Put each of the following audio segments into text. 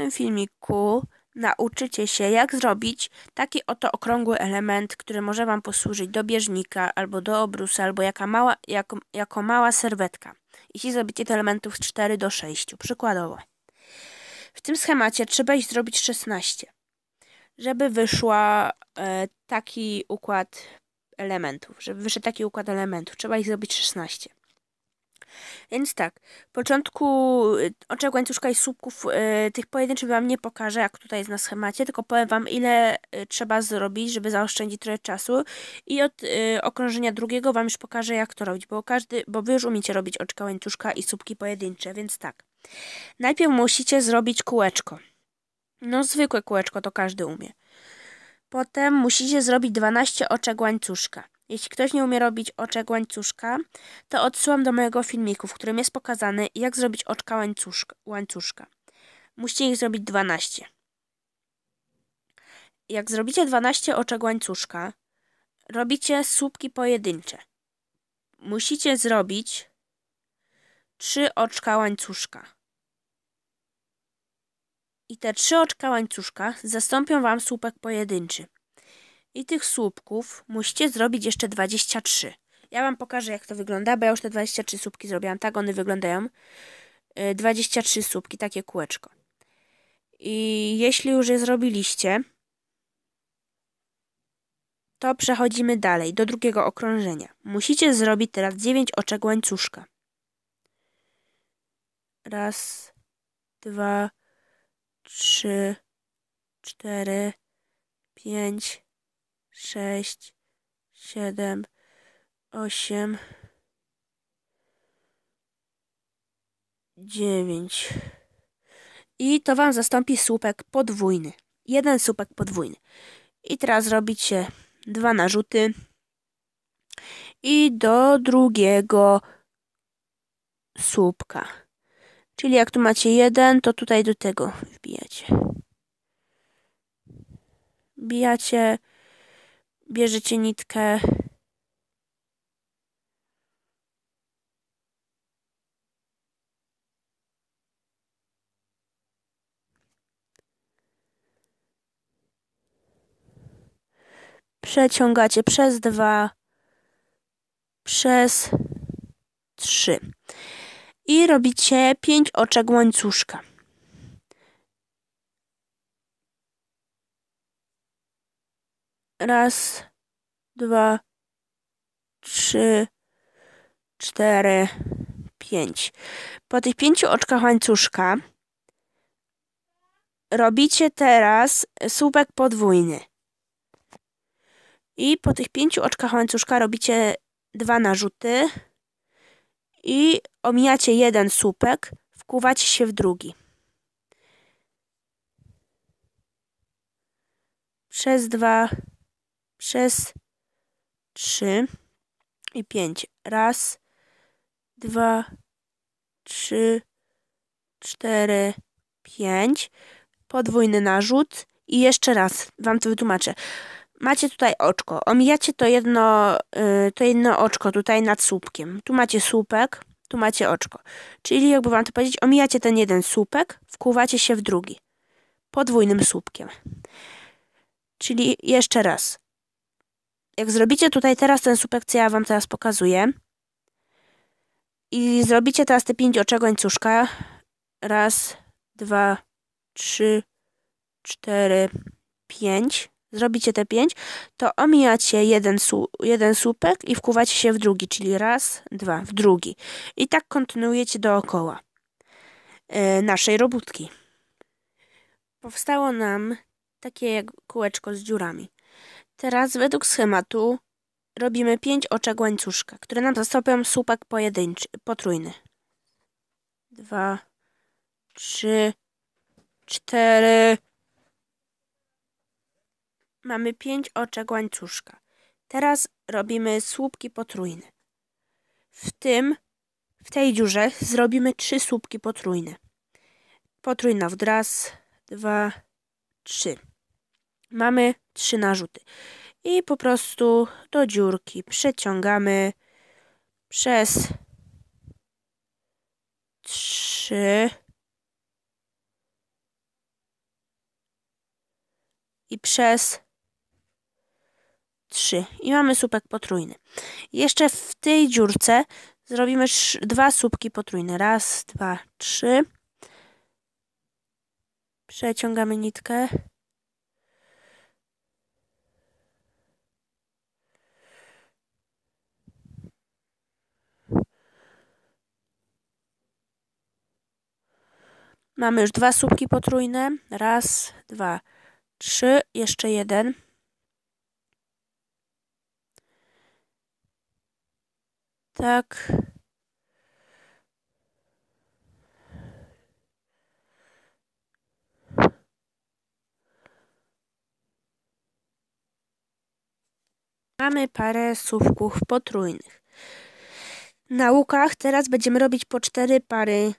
tym filmiku nauczycie się, jak zrobić taki oto okrągły element, który może Wam posłużyć do bieżnika, albo do obrusa, albo jaka mała, jako, jako mała serwetka. Jeśli zrobicie te elementów z 4 do 6, przykładowo. W tym schemacie trzeba ich zrobić 16, żeby wyszła e, taki układ elementów, żeby wyszedł taki układ elementów. Trzeba ich zrobić 16. Więc tak, początku y, oczek łańcuszka i słupków y, tych pojedynczych Wam nie pokażę, jak tutaj jest na schemacie, tylko powiem Wam, ile y, trzeba zrobić, żeby zaoszczędzić trochę czasu. I od okrążenia drugiego Wam już pokażę, jak to robić, bo, każdy, bo Wy już umiecie robić oczka łańcuszka i słupki pojedyncze, więc tak. Najpierw musicie zrobić kółeczko. No, zwykłe kółeczko to każdy umie. Potem musicie zrobić 12 oczek łańcuszka. Jeśli ktoś nie umie robić oczek łańcuszka, to odsyłam do mojego filmiku, w którym jest pokazane, jak zrobić oczka łańcuszka. łańcuszka. Musicie ich zrobić 12. Jak zrobicie 12 oczek łańcuszka, robicie słupki pojedyncze. Musicie zrobić 3 oczka łańcuszka. I te 3 oczka łańcuszka zastąpią Wam słupek pojedynczy. I tych słupków musicie zrobić jeszcze 23. Ja wam pokażę, jak to wygląda, bo ja już te 23 słupki zrobiłam. Tak one wyglądają. 23 e, słupki, takie kółeczko. I jeśli już je zrobiliście, to przechodzimy dalej, do drugiego okrążenia. Musicie zrobić teraz 9 oczek łańcuszka. Raz, dwa, trzy, cztery, pięć, sześć, siedem, osiem, dziewięć. I to Wam zastąpi słupek podwójny. Jeden słupek podwójny. I teraz robicie dwa narzuty. I do drugiego słupka. Czyli jak tu macie jeden, to tutaj do tego wbijacie. Wbijacie bierzecie nitkę przeciągacie przez dwa, przez trzy i robicie pięć oczek łańcuszka. Raz, dwa, trzy, cztery, pięć. Po tych pięciu oczkach łańcuszka robicie teraz słupek podwójny. I po tych pięciu oczkach łańcuszka robicie dwa narzuty i omijacie jeden słupek, wkuwacie się w drugi. Przez dwa przez 3 i 5. Raz, dwa, trzy, cztery, pięć. Podwójny narzut i jeszcze raz Wam to wytłumaczę. Macie tutaj oczko. Omijacie to jedno, yy, to jedno oczko tutaj nad słupkiem. Tu macie słupek, tu macie oczko. Czyli jakby Wam to powiedzieć, omijacie ten jeden słupek, wkuwacie się w drugi. Podwójnym słupkiem. Czyli jeszcze raz jak zrobicie tutaj teraz ten słupek, co ja wam teraz pokazuję i zrobicie teraz te pięć oczek łańcuszka raz, dwa, trzy, cztery, pięć zrobicie te pięć, to omijacie jeden, jeden słupek i wkuwacie się w drugi, czyli raz, dwa, w drugi. I tak kontynuujecie dookoła yy, naszej robótki. Powstało nam takie kółeczko z dziurami. Teraz według schematu robimy pięć oczek łańcuszka, które nam zastąpią słupek pojedynczy, potrójny. Dwa, trzy, cztery. Mamy pięć oczek łańcuszka. Teraz robimy słupki potrójne. W tym, w tej dziurze zrobimy trzy słupki potrójne. Potrójna w raz, dwa, trzy mamy trzy narzuty. I po prostu do dziurki przeciągamy przez trzy i przez trzy i mamy słupek potrójny. Jeszcze w tej dziurce zrobimy dwa słupki potrójne. Raz, dwa, trzy. Przeciągamy nitkę. Mamy już dwa słupki potrójne. Raz, dwa, trzy, jeszcze jeden. Tak. Mamy parę słupków potrójnych. Na łukach teraz będziemy robić po cztery pary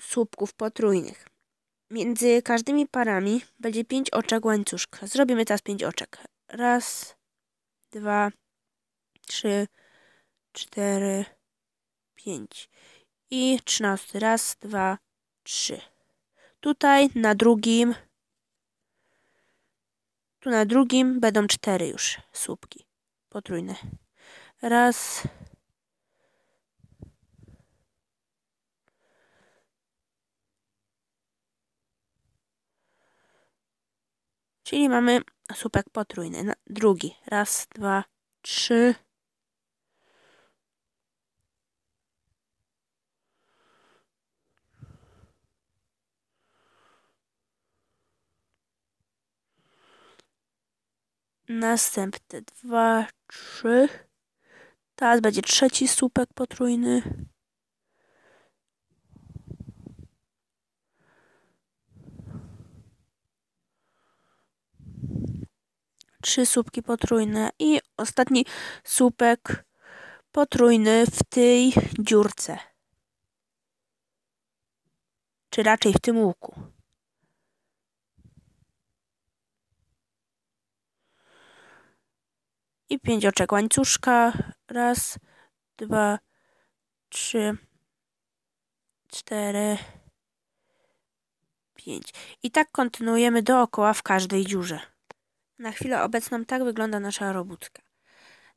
słupków potrójnych. Między każdymi parami będzie pięć oczek łańcuszka. Zrobimy teraz pięć oczek. Raz, dwa, trzy, cztery, pięć. I trzynasty. Raz, dwa, trzy. Tutaj na drugim tu na drugim będą cztery już słupki potrójne. Raz, Czyli mamy słupek potrójny. Drugi. Raz, dwa, trzy. Następne dwa, trzy. Teraz będzie trzeci słupek potrójny. trzy słupki potrójne i ostatni słupek potrójny w tej dziurce. Czy raczej w tym łuku. I pięć oczek łańcuszka. Raz, dwa, trzy, cztery, pięć. I tak kontynuujemy dookoła w każdej dziurze. Na chwilę obecną tak wygląda nasza robótka.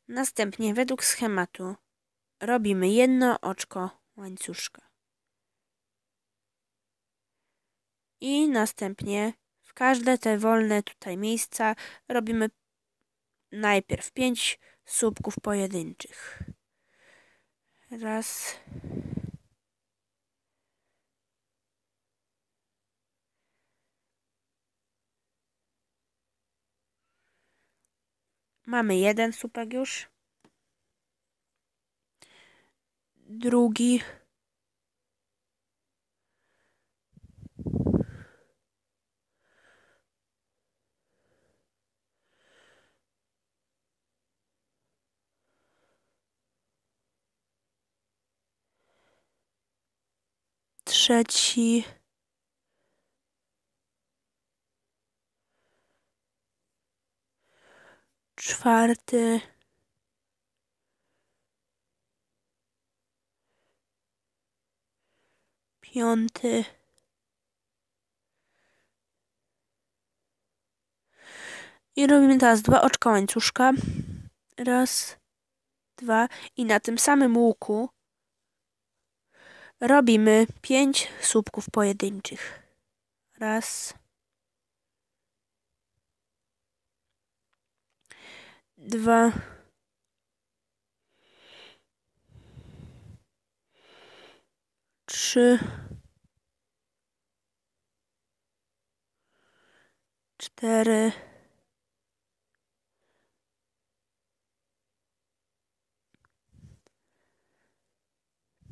Następnie według schematu robimy jedno oczko łańcuszka. I następnie w każde te wolne tutaj miejsca robimy najpierw 5 słupków pojedynczych. Raz, Mamy jeden słupek już. Drugi. Trzeci. czwarty. Piąty. I robimy teraz dwa oczka łańcuszka. Raz, dwa. I na tym samym łuku robimy pięć słupków pojedynczych. Raz, dwa, trzy, cztery,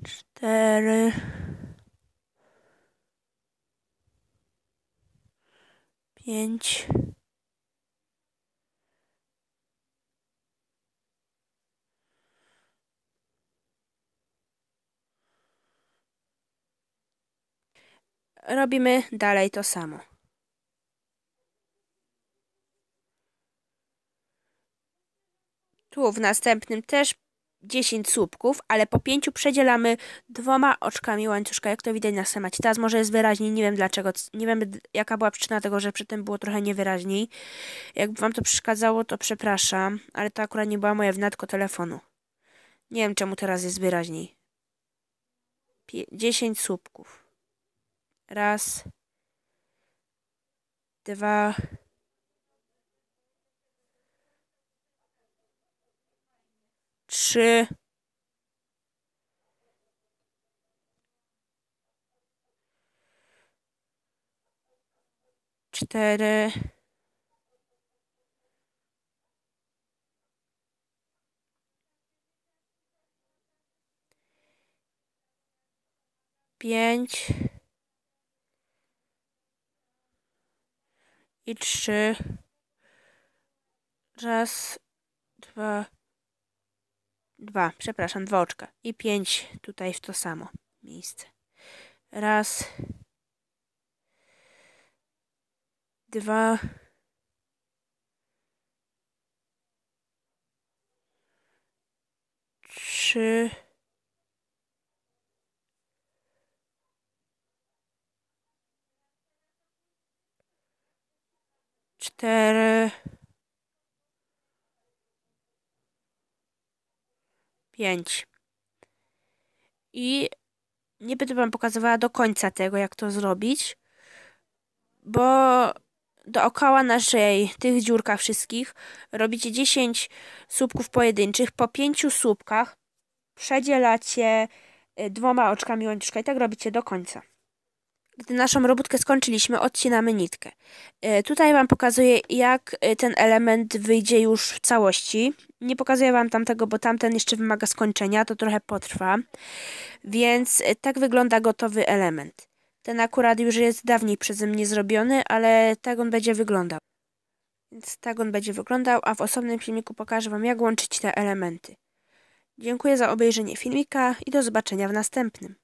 cztery, pięć. robimy dalej to samo. Tu w następnym też 10 słupków, ale po 5 przedzielamy dwoma oczkami łańcuszka, jak to widać na semacie. Teraz może jest wyraźniej, nie wiem dlaczego, nie wiem jaka była przyczyna tego, że przy tym było trochę niewyraźniej. Jakby wam to przeszkadzało, to przepraszam, ale to akurat nie była moja wnatko telefonu. Nie wiem czemu teraz jest wyraźniej. 10 słupków. Raz, dwa, trzy, cztery, pięć. i trzy. Raz, dwa, dwa, przepraszam, dwa oczka. I pięć tutaj w to samo miejsce. Raz, dwa, trzy. cztery, pięć. I nie będę Wam pokazywała do końca tego, jak to zrobić, bo dookoła naszej, tych dziurkach wszystkich, robicie 10 słupków pojedynczych. Po 5 słupkach przedzielacie e, dwoma oczkami łączka i tak robicie do końca. Gdy naszą robótkę skończyliśmy, odcinamy nitkę. E, tutaj Wam pokazuję, jak e, ten element wyjdzie już w całości. Nie pokazuję Wam tamtego, bo tamten jeszcze wymaga skończenia, to trochę potrwa. Więc e, tak wygląda gotowy element. Ten akurat już jest dawniej przeze mnie zrobiony, ale tak on będzie wyglądał. Więc tak on będzie wyglądał, a w osobnym filmiku pokażę Wam, jak łączyć te elementy. Dziękuję za obejrzenie filmika i do zobaczenia w następnym.